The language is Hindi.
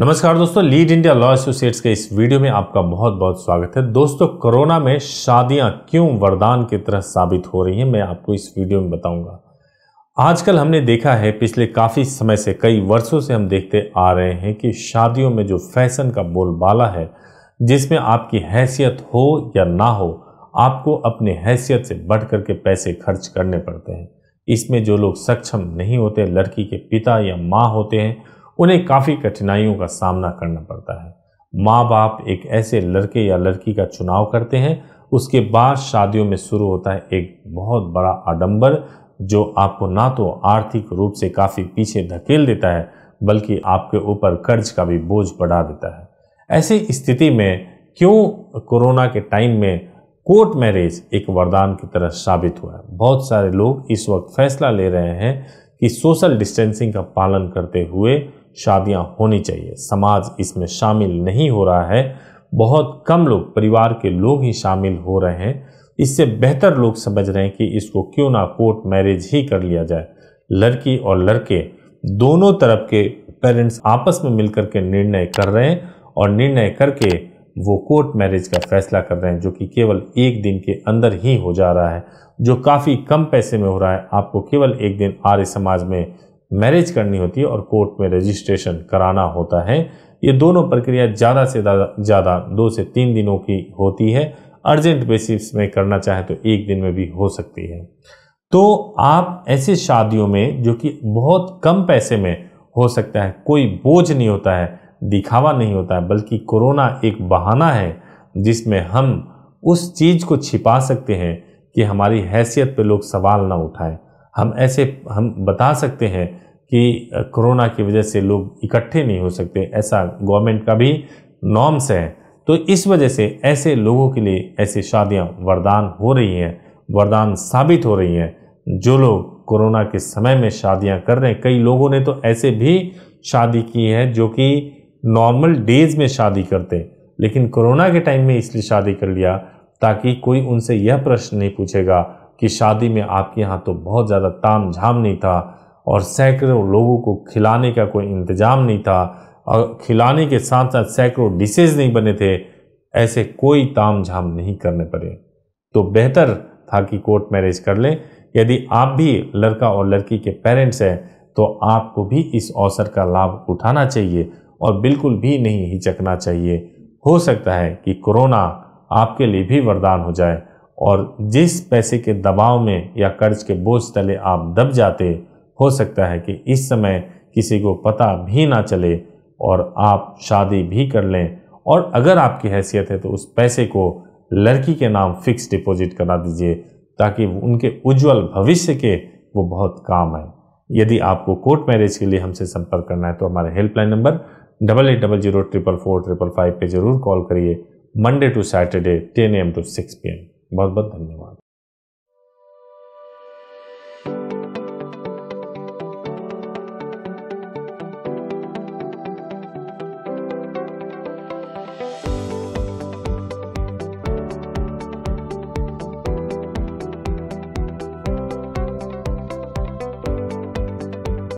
नमस्कार दोस्तों लीड इंडिया लॉ एसोसिएट्स के इस वीडियो में आपका बहुत बहुत स्वागत है दोस्तों कोरोना में शादियां क्यों वरदान की तरह साबित हो रही हैं मैं आपको इस वीडियो में बताऊंगा आजकल हमने देखा है पिछले काफ़ी समय से कई वर्षों से हम देखते आ रहे हैं कि शादियों में जो फैशन का बोलबाला है जिसमें आपकी हैसियत हो या ना हो आपको अपने हैसियत से बढ़ करके पैसे खर्च करने पड़ते हैं इसमें जो लोग सक्षम नहीं होते लड़की के पिता या माँ होते हैं उन्हें काफ़ी कठिनाइयों का सामना करना पड़ता है माँ बाप एक ऐसे लड़के या लड़की का चुनाव करते हैं उसके बाद शादियों में शुरू होता है एक बहुत बड़ा आडंबर जो आपको ना तो आर्थिक रूप से काफ़ी पीछे धकेल देता है बल्कि आपके ऊपर कर्ज का भी बोझ बढ़ा देता है ऐसी स्थिति में क्यों कोरोना के टाइम में कोर्ट मैरिज एक वरदान की तरह साबित हुआ है बहुत सारे लोग इस वक्त फैसला ले रहे हैं कि सोशल डिस्टेंसिंग का पालन करते हुए शादियां होनी चाहिए समाज इसमें शामिल नहीं हो रहा है बहुत कम लोग परिवार के लोग ही शामिल हो रहे हैं इससे बेहतर लोग समझ रहे हैं कि इसको क्यों ना कोर्ट मैरिज ही कर लिया जाए लड़की और लड़के दोनों तरफ के पेरेंट्स आपस में मिलकर के निर्णय कर रहे हैं और निर्णय करके वो कोर्ट मैरिज का फैसला कर रहे हैं जो कि केवल एक दिन के अंदर ही हो जा रहा है जो काफ़ी कम पैसे में हो रहा है आपको केवल एक दिन आर्य समाज में मैरिज करनी होती है और कोर्ट में रजिस्ट्रेशन कराना होता है ये दोनों प्रक्रिया ज़्यादा से ज़्यादा दो से तीन दिनों की होती है अर्जेंट बेसिस में करना चाहे तो एक दिन में भी हो सकती है तो आप ऐसे शादियों में जो कि बहुत कम पैसे में हो सकता है कोई बोझ नहीं होता है दिखावा नहीं होता है बल्कि कोरोना एक बहाना है जिसमें हम उस चीज़ को छिपा सकते हैं कि हमारी हैसियत पे लोग सवाल ना उठाएं हम ऐसे हम बता सकते हैं कि कोरोना की वजह से लोग इकट्ठे नहीं हो सकते ऐसा गवर्नमेंट का भी नॉर्म्स है तो इस वजह से ऐसे लोगों के लिए ऐसी शादियां वरदान हो रही हैं वरदान साबित हो रही हैं जो लोग कोरोना के समय में शादियां कर रहे हैं कई लोगों ने तो ऐसे भी शादी की है जो कि नॉर्मल डेज में शादी करते लेकिन कोरोना के टाइम में इसलिए शादी कर लिया ताकि कोई उनसे यह प्रश्न नहीं पूछेगा कि शादी में आपके यहाँ तो बहुत ज़्यादा ताम झाम नहीं था और सैकड़ों लोगों को खिलाने का कोई इंतज़ाम नहीं था और खिलाने के साथ साथ सैकड़ों डिशेज नहीं बने थे ऐसे कोई ताम झाम नहीं करने पड़े तो बेहतर था कि कोर्ट मैरिज कर लें यदि आप भी लड़का और लड़की के पेरेंट्स हैं तो आपको भी इस अवसर का लाभ उठाना चाहिए और बिल्कुल भी नहीं हिचकना चाहिए हो सकता है कि कोरोना आपके लिए भी वरदान हो जाए और जिस पैसे के दबाव में या कर्ज के बोझ तले आप दब जाते हो सकता है कि इस समय किसी को पता भी ना चले और आप शादी भी कर लें और अगर आपकी हैसियत है तो उस पैसे को लड़की के नाम फिक्स डिपॉजिट करा दीजिए ताकि उनके उज्जवल भविष्य के वो बहुत काम आए यदि आपको कोर्ट मैरिज के लिए हमसे संपर्क करना है तो हमारे helpline number double eight double zero triple four triple five पर ज़रूर कॉल करिए Monday to Saturday ten AM to six P M बहुत बहुत धन्यवाद